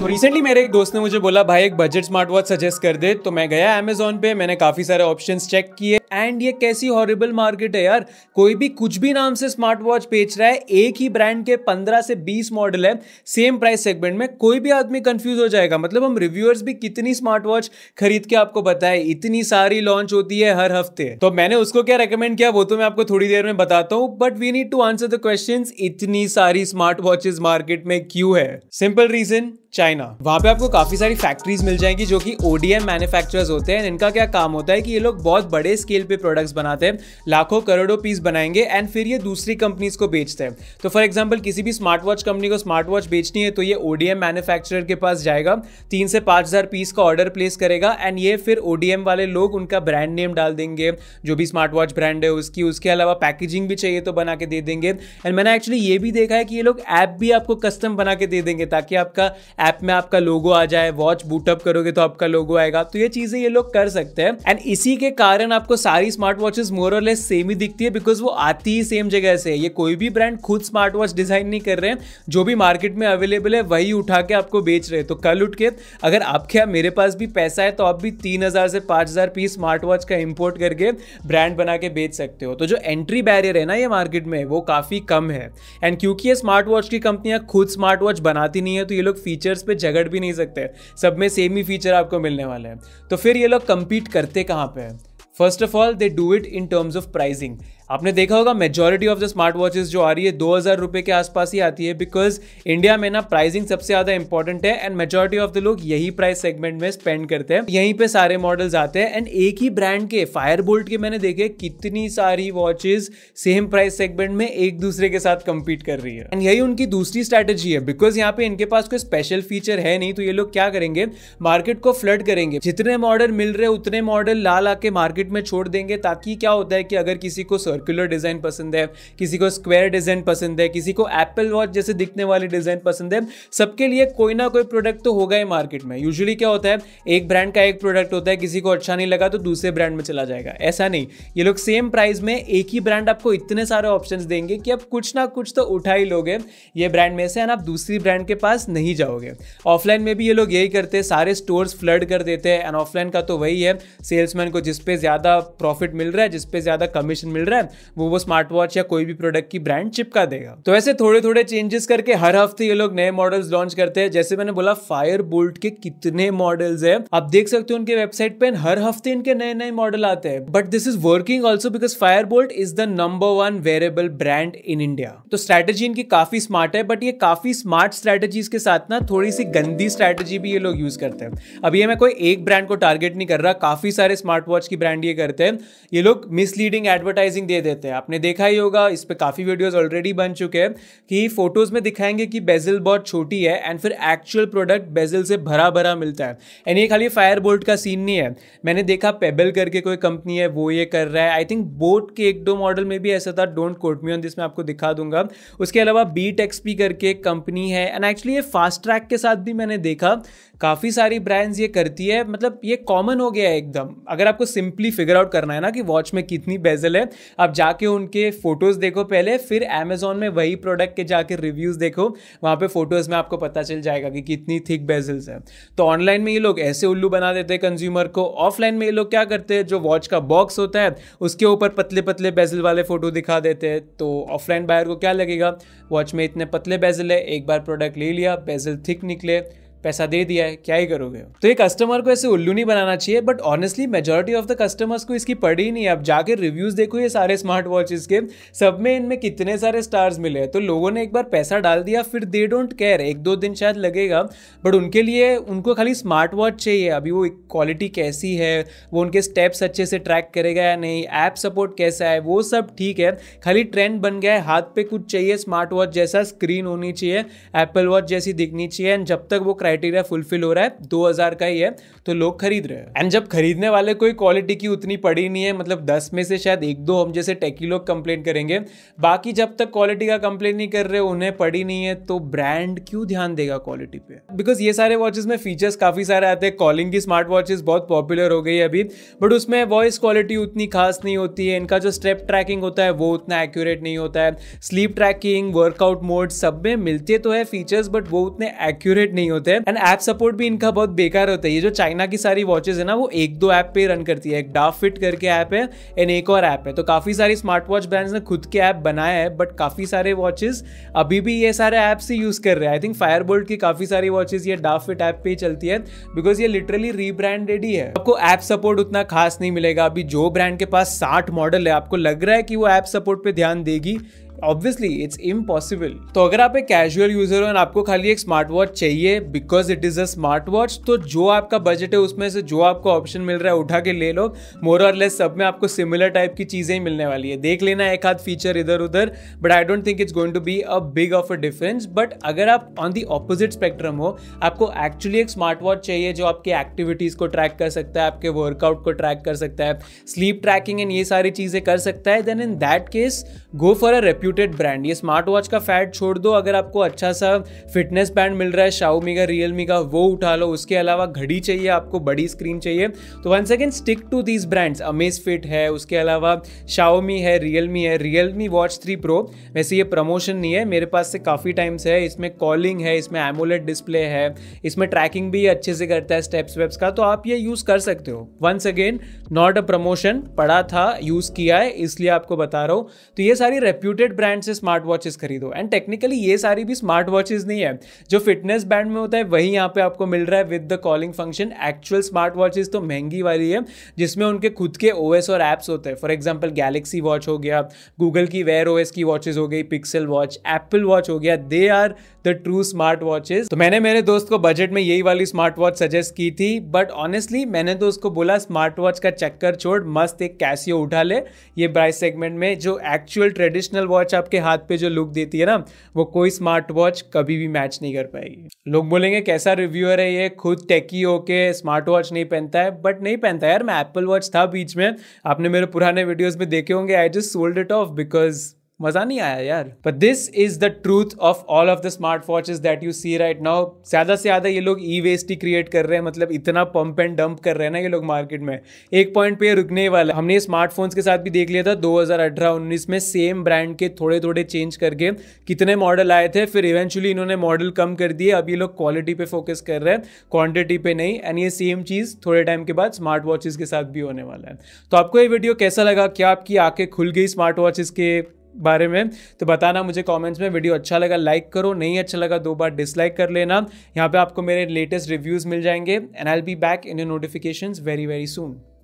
तो रिसेंटली मेरे एक दोस्त ने मुझे बोला भाई एक बजट स्मार्ट वॉच सजेस्ट कर दे तो मैं गया अमेजोन पे मैंने काफ़ी सारे ऑप्शंस चेक किए एंड ये कैसी हॉरेबल मार्केट है यार कोई भी कुछ भी नाम से स्मार्ट वॉच बेच रहा है एक ही ब्रांड के 15 से 20 मॉडल है सेम प्राइस सेगमेंट में कोई भी आदमी कंफ्यूज हो जाएगा मतलब हम रिव्यूअर्स भी कितनी स्मार्ट वॉच खरीद के आपको बताए इतनी सारी लॉन्च होती है हर हफ्ते तो मैंने उसको क्या रिकमेंड किया वो तो मैं आपको थोड़ी देर में बताता हूँ but we need to answer the question इतनी सारी स्मार्ट वॉचेज मार्केट में क्यों है सिंपल रीजन चाइना चाइना वहाँ पे आपको काफी सारी फैक्ट्रीज मिल जाएंगी जो कि ओडीएम मैन्युफैक्चरर्स होते हैं इनका क्या काम होता है कि ये लोग बहुत बड़े स्केल पे प्रोडक्ट्स बनाते हैं लाखों करोड़ों पीस बनाएंगे एंड फिर ये दूसरी कंपनीज को बेचते हैं तो फॉर एग्जाम्पल किसी भी स्मार्ट वॉच कंपनी को स्मार्ट वॉच बेचनी है तो ये ओडीएम मैन्युफैक्चरर के पास जाएगा तीन से पांच हज़ार पीस का ऑर्डर प्लेस करेगा एंड ये फिर ओडीएम वाले लोग उनका ब्रांड नेम डाल देंगे जो भी स्मार्ट वॉच ब्रांड है उसकी उसके अलावा पैकेजिंग भी चाहिए तो बना के दे देंगे एंड मैंने एक्चुअली ये भी देखा है कि ये लोग ऐप भी आपको कस्टम बना के दे देंगे ताकि आपका ऐप ऐप में आपका लोगो आ जाए वॉच बूटअप करोगे तो आपका लोगो आएगा तो ये चीजें ये लोग कर सकते हैं एंड इसी के कारण आपको सारी स्मार्ट वॉचेस मोर और लेस सेम ही दिखती है बिकॉज वो आती ही सेम जगह से ये कोई भी ब्रांड खुद स्मार्ट वॉच डिजाइन नहीं कर रहे हैं जो भी मार्केट में अवेलेबल है वही उठा के आपको बेच रहे हैं तो कल उठ के अगर आपके यहाँ मेरे पास भी पैसा है तो आप भी तीन हजार से पांच हजार पीस स्मार्ट वॉच का इंपोर्ट करके ब्रांड बना के बेच सकते हो तो जो एंट्री बैरियर है ना ये मार्केट में वो काफ़ी कम है एंड क्योंकि ये स्मार्ट वॉच की कंपनियां खुद स्मार्ट वॉच बनाती नहीं है तो ये लोग फीचर्स पर झगड़ भी नहीं सकते सब में सेम ही फीचर आपको मिलने वाले हैं तो फिर ये लोग कम्पीट करते कहाँ पर first of all they do it in terms of pricing आपने देखा होगा majority of the smart watches जो आ रही है दो हजार रुपए के आसपास ही आती है बिकॉज इंडिया में ना प्राइसिंग सबसे ज्यादा इंपॉर्टेंट है एंड मेजोरिटी ऑफ द लोग यही प्राइस सेगमेंट में स्पेंड करते हैं यहीं पे सारे मॉडल्स आते हैं एंड एक ही ब्रांड के फायर बोल्ट के मैंने देखे कितनी सारी वॉचेज सेम प्राइस सेगमेंट में एक दूसरे के साथ कंपीट कर रही है एंड यही उनकी दूसरी स्ट्रैटेजी है बिकॉज यहाँ पे इनके पास कोई स्पेशल फीचर है नहीं तो ये लोग क्या करेंगे मार्केट को फ्लड करेंगे जितने मॉडल मिल रहे उतने मॉडल ला ला के मार्केट में छोड़ देंगे ताकि क्या होता है कि अगर किसी को सर्कुलर डिज़ाइन पसंद है किसी को स्क्वायर डिज़ाइन पसंद है किसी को एप्पल वॉच जैसे दिखने वाले डिज़ाइन पसंद है सबके लिए कोई ना कोई प्रोडक्ट तो होगा ही मार्केट में यूजुअली क्या होता है एक ब्रांड का एक प्रोडक्ट होता है किसी को अच्छा नहीं लगा तो दूसरे ब्रांड में चला जाएगा ऐसा नहीं ये लोग सेम प्राइस में एक ही ब्रांड आपको इतने सारे ऑप्शन देंगे कि आप कुछ ना कुछ तो उठा ही लोगे ये ब्रांड में से आप दूसरी ब्रांड के पास नहीं जाओगे ऑफलाइन में भी ये लोग यही करते हैं सारे स्टोर फ्लड कर देते हैं एंड ऑफलाइन का तो वही है सेल्समैन को जिसपे ज़्यादा प्रॉफिट मिल रहा है जिसपे ज़्यादा कमीशन मिल रहा है बाद वो वो स्मार्ट वॉच या कोई भी प्रोडक्ट की ब्रांड चिपका देगा तो ऐसे थोड़े थोड़े चेंजेस करके हर हफ्ते ये लोग नए मॉडल्स लॉन्च करते हैं जैसे मैंने बोला फायर बोल्ट के कितने मॉडल्स है आप देख सकते हो उनके वेबसाइट पे हर हफ्ते इनके नए नए मॉडल आते हैं but this is working also because Fire Boltt is the number one wearable brand in India तो स्ट्रैटेजी इनकी काफी स्मार्ट है बट ये काफी स्मार्ट स्ट्रैटेजीज के साथ ना थोड़ी सी गंदी स्ट्रैटेजी भी ये लोग यूज करते हैं अब ये मैं कोई एक ब्रांड को टारगेट नहीं कर रहा काफी सारे स्मार्ट वॉच की ब्रांड ये करते हैं ये लोग मिसलीडिंग एडवर्टाइजिंग दे दे देते हैं आपने देखा ही होगा इस पर काफ़ी वीडियोस ऑलरेडी बन चुके हैं कि फोटोज़ में दिखाएंगे कि बेजल बहुत छोटी है एंड फिर एक्चुअल प्रोडक्ट बेजल से भरा भरा मिलता है एंड ये खाली फायर बोल्ट का सीन नहीं है मैंने देखा पेबल करके कोई कंपनी है वो ये कर रहा है आई थिंक बोट के एक दो मॉडल में भी ऐसा था don't quote me on this मैं आपको दिखा दूंगा उसके अलावा बी टेक्सपी करके कंपनी है एंड एक्चुअली ये फास्ट ट्रैक के साथ भी मैंने देखा काफ़ी सारी ब्रांड्स ये करती है मतलब ये कॉमन हो गया है एकदम अगर आपको सिंपली फिगर आउट करना है ना कि वॉच में कितनी बेजल है आप जाके उनके फोटोज़ देखो पहले फिर अमेजोन में वही प्रोडक्ट के जाके रिव्यूज़ देखो वहाँ पे फोटोज़ में आपको पता चल जाएगा कि कितनी थिक बेजल्स हैं तो ऑनलाइन में ये लोग ऐसे उल्लू बना देते हैं कंज्यूमर को ऑफलाइन में ये लोग क्या करते हैं जो वॉच का बॉक्स होता है उसके ऊपर पतले पतले बेजल वाले फ़ोटो दिखा देते हैं तो ऑफलाइन बायर को क्या लगेगा वॉच में इतने पतले बेजल है एक बार प्रोडक्ट ले लिया बेजल थिक निकले पैसा दे दिया है क्या ही करोगे तो ये कस्टमर को ऐसे उल्लू नहीं बनाना चाहिए but honestly majority of the customers को इसकी पड़ी नहीं अब जाके रिव्यूज देखो ये सारे स्मार्ट वॉचेस के सब में इनमें कितने सारे स्टार्स मिले हैं तो लोगों ने एक बार पैसा डाल दिया फिर दे डोंट केयर एक दो दिन शायद लगेगा बट उनके लिए उनको खाली स्मार्ट वॉच चाहिए अभी वो क्वालिटी कैसी है वो उनके स्टेप्स अच्छे से ट्रैक करेगा या नहीं ऐप सपोर्ट कैसा है वो सब ठीक है खाली ट्रेंड बन गया है हाथ पे कुछ चाहिए स्मार्ट वॉच जैसा स्क्रीन होनी चाहिए एप्पल वॉच जैसी दिखनी चाहिए एंड जब तक वो क्राइटेरिया फुलफिल हो रहा है दो हज़ार का ही है तो लोग खरीद रहे हैं एंड जब खरीदने वाले कोई क्वालिटी की उतनी पड़ी नहीं है मतलब दस में से शायद एक दो हम जैसे टेकी लोग कंप्लेन करेंगे बाकी जब तक क्वालिटी का कंप्लेन नहीं कर रहे उन्हें पड़ी नहीं है तो ब्रांड क्यों ध्यान देगा क्वालिटी पे बिकॉज ये सारे वॉचेस में फीचर्स काफ़ी सारे आते हैं कॉलिंग की स्मार्ट वॉचेस बहुत पॉपुलर हो गई है अभी बट उसमें वॉइस क्वालिटी उतनी खास नहीं होती है इनका जो स्टेप ट्रैकिंग होता है वो उतना एक्यूरेट नहीं होता है स्लीप ट्रैकिंग वर्कआउट मोड सब में मिलते तो है फीचर्स बट वो उतने एक्यूरेट नहीं होते एंड ऐप सपोर्ट भी इनका बहुत बेकार होता है ये जो चाइना की सारी वॉचेज है ना वो एक दो ऐप पे रन करती है एक डाफ फिट करके ऐप है एंड एक और ऐप है तो काफ़ी सारी स्मार्ट वॉच ब्रांड्स ने खुद के ऐप बनाया है बट काफ़ी सारे वॉचेज अभी भी ये सारे ऐप्स ही यूज़ कर रहे हैं आई थिंक फायर की काफ़ी सारी वॉचेज ये डाफ फिट ऐप पे चलती है बिकॉज ये लिटरली रीब्रांडेड ही है आपको ऐप सपोर्ट उतना खास नहीं मिलेगा अभी जो ब्रांड के पास साठ मॉडल है आपको लग रहा है कि वो ऐप सपोर्ट पर ध्यान देगी ऑब्वियसली इट्स इम्पॉसिबल तो अगर आप एक कैजुअल यूजर हो और आपको खाली एक स्मार्ट वॉच चाहिए because it is a smart watch तो जो आपका बजट है उसमें से जो आपको ऑप्शन मिल रहा है उठा के ले लो मोर और लेस सब में आपको सिमिलर टाइप की चीजें ही मिलने वाली है देख लेना एक आध फीचर इधर उधर but I don't think it's going to be a big of a difference but अगर आप ऑन दी ऑपोजिट स्पेक्ट्रम हो आपको एक्चुअली एक स्मार्ट वॉच चाहिए जो आपकी एक्टिविटीज को ट्रैक कर सकता है आपके वर्कआउट को ट्रैक कर सकता है स्लीप ट्रैकिंग एंड ये सारी चीजें कर सकता है then in that case go for a repu reputed brand ये स्मार्ट वॉच का फैट छोड़ दो अगर आपको अच्छा सा फिटनेस बैंड मिल रहा है शाओमी का रियलमी का वो उठा लो उसके अलावा घड़ी चाहिए आपको बड़ी स्क्रीन चाहिए तो one second stick to these brands Amazfit है उसके अलावा शाओमी है रियलमी है रियलमी वॉच थ्री प्रो वैसे ये प्रमोशन नहीं है मेरे पास से काफ़ी टाइम्स है इसमें कॉलिंग है इसमें एमोलेट डिस्प्ले है इसमें ट्रैकिंग भी अच्छे से करता है स्टेप्स वेप्स का तो आप ये यूज़ कर सकते हो once again not a promotion पढ़ा था यूज़ किया है इसलिए आपको बता रहा हूँ तो ये सारी रेप्यूटेड ब्रांड से स्मार्ट वॉचेस खरीदो एंड टेक्निकली ये सारी भी स्मार्ट वॉचेस नहीं है जो फिटनेस बैंड में होता है वही यहाँ पे आपको मिल रहा है with the calling function actual smart watches तो महंगी वाली है जिसमें उनके खुद के ओ और एप्स होते हैं फॉर एग्जाम्पल गैलेक्सी वॉच हो गया गूगल की वेयर ओ की वॉचेज हो गई पिक्सल वॉच एप्पल वॉच हो गया they are the true smart watches तो मैंने मेरे दोस्त को बजट में यही वाली स्मार्ट वॉच सजेस्ट की थी बट ऑनेस्टली मैंने तो उसको बोला स्मार्ट वॉच का चक्कर छोड़ मस्त एक कैसियो उठा ले ये प्राइस सेगमेंट में जो एक्चुअल ट्रेडिशनल वॉच वॉच आपके हाथ पे जो लुक देती है ना वो कोई स्मार्ट वॉच कभी भी मैच नहीं कर पाएगी लोग बोलेंगे कैसा रिव्यूअर है ये खुद टेकी होके स्मार्ट वॉच नहीं पहनता है बट नहीं पहनता यार मैं एप्पल वॉच था बीच में आपने मेरे पुराने वीडियोज़ में देखे होंगे I just sold it off because मजा नहीं आया यार but this is the truth of all of the smart watches that you see right now ज्यादा से ज्यादा ये लोग ई वेस्ट ही क्रिएट कर रहे हैं मतलब इतना पंप एंड डंप कर रहे हैं ना ये लोग मार्केट में एक पॉइंट पे रुकने वाला हमने स्मार्टफोन्स के साथ भी देख लिया था 2018-19 में सेम ब्रांड के थोड़े थोड़े चेंज करके कितने मॉडल आए थे फिर इवेंचुअली इन्होंने मॉडल कम कर दिए अब ये लोग क्वालिटी पे फोकस कर रहे हैं क्वान्टिटी पे नहीं एंड ये सेम चीज़ थोड़े टाइम के बाद स्मार्ट वॉचेज के साथ भी होने वाला है तो आपको ये वीडियो कैसा लगा क्या आपकी आंखें खुल गई स्मार्ट वॉचेज के बारे में तो बताना मुझे कमेंट्स में वीडियो अच्छा लगा लाइक करो नहीं अच्छा लगा दो बार डिसलाइक कर लेना यहाँ पे आपको मेरे लेटेस्ट रिव्यूज़ मिल जाएंगे and I be back in your notifications very very soon